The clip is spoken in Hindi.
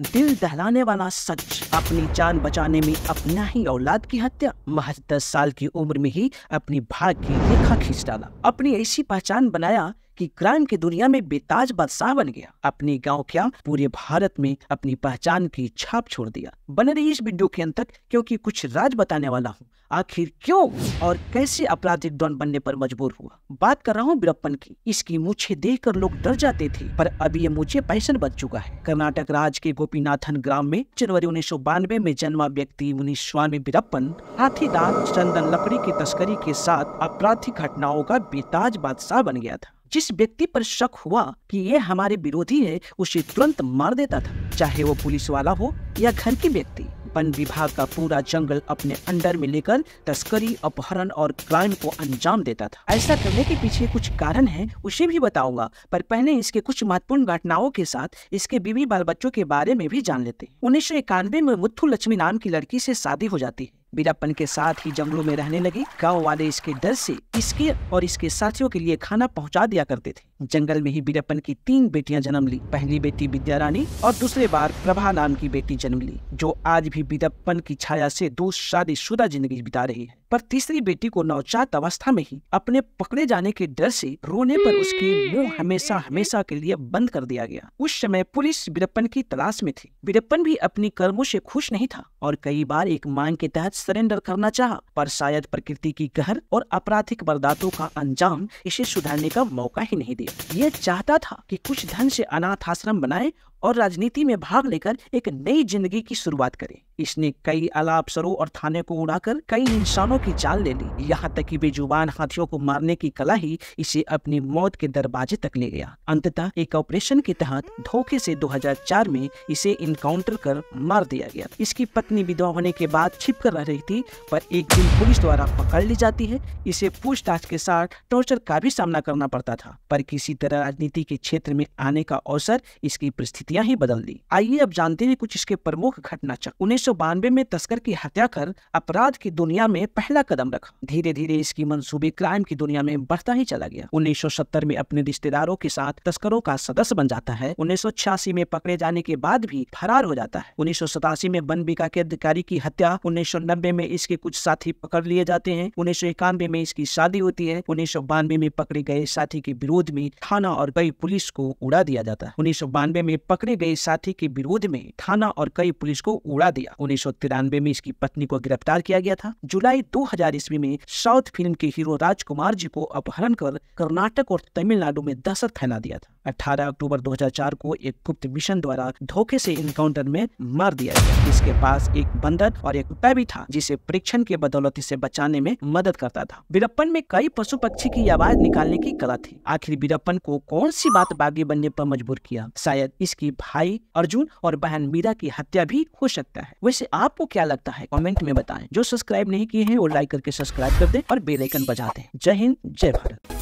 दिल दहलाने वाला सच अपनी जान बचाने में अपना ही औलाद की हत्या महज दस साल की उम्र में ही अपनी भाग की रेखा खींच डाला अपनी ऐसी पहचान बनाया कि क्राइम की दुनिया में बेताज बादशाह बन गया अपने गाँव क्या पूरे भारत में अपनी पहचान की छाप छोड़ दिया बने रही इस वीडियो के अंत तक क्योंकि कुछ राज बताने वाला हूँ आखिर क्यों और कैसे अपराधिक डॉन बनने पर मजबूर हुआ बात कर रहा हूँ बीरप्पन की इसकी मुझे देख कर लोग डर जाते थे पर अब ये मुझे पैसन बन चुका है कर्नाटक राज्य के गोपीनाथन ग्राम में जनवरी उन्नीस में जन्मा व्यक्ति उन्नीस स्वामी बीरप्पन दान चंदन लकड़ी की तस्करी के साथ आपराधिक घटनाओं का बेताज बादशाह बन गया था जिस व्यक्ति पर शक हुआ कि ये हमारे विरोधी है उसे तुरंत मार देता था चाहे वो पुलिस वाला हो या घर के व्यक्ति वन विभाग का पूरा जंगल अपने अंडर में लेकर तस्करी अपहरण और क्राइम को अंजाम देता था ऐसा करने के पीछे कुछ कारण है उसे भी बताऊंगा पर पहले इसके कुछ महत्वपूर्ण घटनाओं के साथ इसके बीवी बाल बच्चों के बारे में भी जान लेते उन्नीस सौ इक्यानवे में मुथु लक्ष्मी नाम की लड़की से शादी हो जाती है बीरापन के साथ ही जंगलों में रहने लगी गांव वाले इसके डर से इसके और इसके साथियों के लिए खाना पहुंचा दिया करते थे जंगल में ही बीरापन की तीन बेटियां जन्म ली पहली बेटी विद्या रानी और दूसरे बार प्रभा नाम की बेटी जन्म ली जो आज भी बीरापन की छाया से दो शादी शुदा जिंदगी बिता रही है पर तीसरी बेटी को नवजात अवस्था में ही अपने पकड़े जाने के डर से रोने पर उसके मुंह हमेशा हमेशा के लिए बंद कर दिया गया उस समय पुलिस बीरप्पन की तलाश में थी बीरप्पन भी अपनी कर्मों से खुश नहीं था और कई बार एक मांग के तहत सरेंडर करना चाहा पर शायद प्रकृति की कहर और आपराधिक वारदातों का अंजाम इसे सुधारने का मौका ही नहीं दे ये चाहता था कि कुछ धन से अनाथ आश्रम बनाए और राजनीति में भाग लेकर एक नई जिंदगी की शुरुआत करे इसने कई आला अफसरों और थाने को उड़ाकर कई इंसानों की जान ले ली यहाँ तक कि बेजुबान हाथियों को मारने की कला ही इसे अपनी मौत के दरवाजे तक ले गया अंततः एक ऑपरेशन के तहत धोखे से 2004 में इसे इनकाउंटर कर मार दिया गया इसकी पत्नी विधवा होने के बाद छिप कर रह रही थी पर एक दिन पुलिस द्वारा पकड़ ली जाती है इसे पूछताछ के साथ टॉर्चर का भी सामना करना पड़ता था पर किसी तरह राजनीति के क्षेत्र में आने का अवसर इसकी परिस्थितियाँ ही बदल दी आइए अब जानते हैं कुछ इसके प्रमुख घटना चक्र उन्नीस बानवे में तस्कर की हत्या कर अपराध की दुनिया में पहला कदम रखा धीरे धीरे इसकी मंसूबे क्राइम की दुनिया में बढ़ता ही चला गया 1970 में अपने रिश्तेदारों के साथ तस्करों का सदस्य बन जाता है उन्नीस में पकड़े जाने के बाद भी फरार हो जाता है उन्नीस में बन बिका के अधिकारी की हत्या उन्नीस में इसके कुछ साथी पकड़ लिए जाते हैं उन्नीस में इसकी शादी होती है उन्नीस में पकड़े गए साथी के विरोध में थाना और कई पुलिस को उड़ा दिया जाता है उन्नीस में पकड़े गए साथी के विरोध में थाना और कई पुलिस को उड़ा दिया उन्नीस में इसकी पत्नी को गिरफ्तार किया गया था जुलाई दो ईस्वी में साउथ फिल्म के हीरो राजकुमार जी को अपहरण कर कर्नाटक और तमिलनाडु में दहशत फैला दिया था 18 अक्टूबर 2004 को एक गुप्त मिशन द्वारा धोखे से इनकाउंटर में मार दिया गया इसके पास एक बंदर और एक रुपया भी था जिसे परीक्षण के बदौलत इसे बचाने में मदद करता था बीरप्पन में कई पशु पक्षी की आवाज निकालने की कला थी आखिर बीरप्पन को कौन सी बात बागी बनने पर मजबूर किया शायद इसकी भाई अर्जुन और बहन मीरा की हत्या भी हो सकता है वैसे आपको क्या लगता है कमेंट में बताएं जो सब्सक्राइब नहीं किए हैं वो लाइक करके सब्सक्राइब कर दें और बेलाइकन बजा दें जय हिंद जय भारत